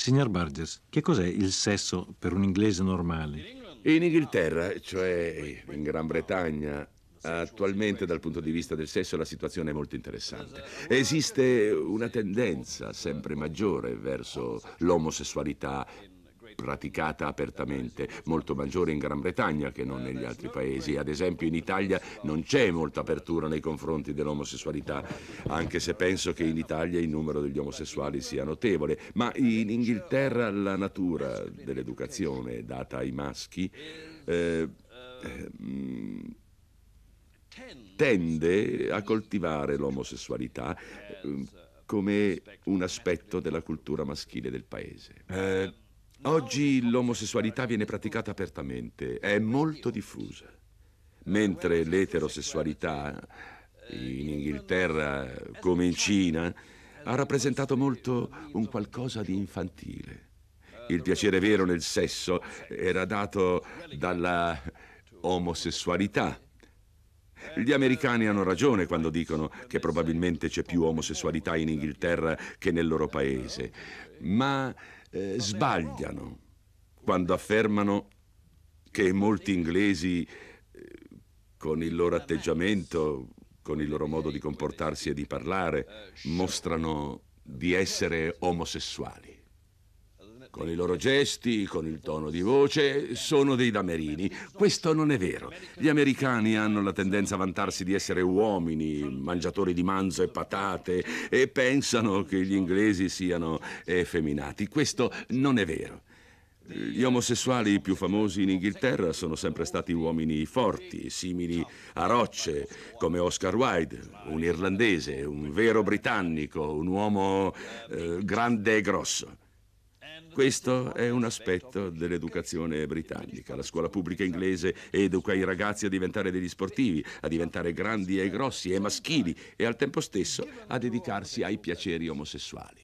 Signor Burgess, che cos'è il sesso per un inglese normale? In Inghilterra, cioè in Gran Bretagna, Attualmente dal punto di vista del sesso la situazione è molto interessante. Esiste una tendenza sempre maggiore verso l'omosessualità praticata apertamente, molto maggiore in Gran Bretagna che non negli altri paesi. Ad esempio in Italia non c'è molta apertura nei confronti dell'omosessualità, anche se penso che in Italia il numero degli omosessuali sia notevole, ma in Inghilterra la natura dell'educazione data ai maschi eh, ehm, tende a coltivare l'omosessualità eh, come un aspetto della cultura maschile del paese. Eh, Oggi l'omosessualità viene praticata apertamente, è molto diffusa, mentre l'eterosessualità in Inghilterra come in Cina ha rappresentato molto un qualcosa di infantile. Il piacere vero nel sesso era dato dalla omosessualità gli americani hanno ragione quando dicono che probabilmente c'è più omosessualità in Inghilterra che nel loro paese, ma eh, sbagliano quando affermano che molti inglesi eh, con il loro atteggiamento, con il loro modo di comportarsi e di parlare, mostrano di essere omosessuali. Con i loro gesti, con il tono di voce, sono dei damerini. Questo non è vero. Gli americani hanno la tendenza a vantarsi di essere uomini, mangiatori di manzo e patate, e pensano che gli inglesi siano effeminati. Questo non è vero. Gli omosessuali più famosi in Inghilterra sono sempre stati uomini forti, simili a rocce, come Oscar Wilde, un irlandese, un vero britannico, un uomo eh, grande e grosso. Questo è un aspetto dell'educazione britannica. La scuola pubblica inglese educa i ragazzi a diventare degli sportivi, a diventare grandi e grossi e maschili e al tempo stesso a dedicarsi ai piaceri omosessuali.